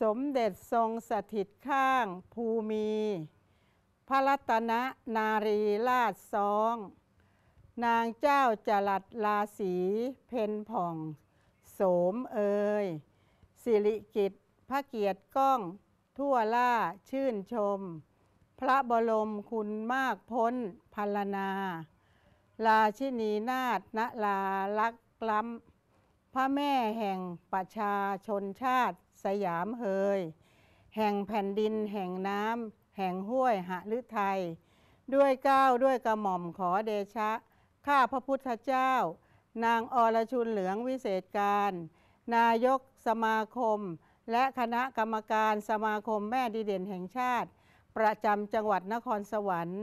สมเด็จทรงสถิตข้างภูมี พระรัตนนารีราชซอง นางเจ้าจรัดราศีเพนผ่อง โสมเอยสิริกิตพระเกียรติก้อง ทั่วล่าชื่นชม พระบรมคุณมากพ้นพรรณนาราชินีนาฏนลา ลักล้ำพระแม่แห่งประชาชนชาติสยามเฮย แห่งแผ่นดินแห่งน้ำ แห่งห้วยหลไทย ด้วยก้าวด้วยกระหม่อมขอเดชะ ข้าพระพุทธเจ้า นางอรชุนเหลืองวิเศษการ นายกสมาคม และคณะกรรมการสมาคมแม่ดีเด่นแห่งชาติ ประจำจังหวัดนครสวรรค์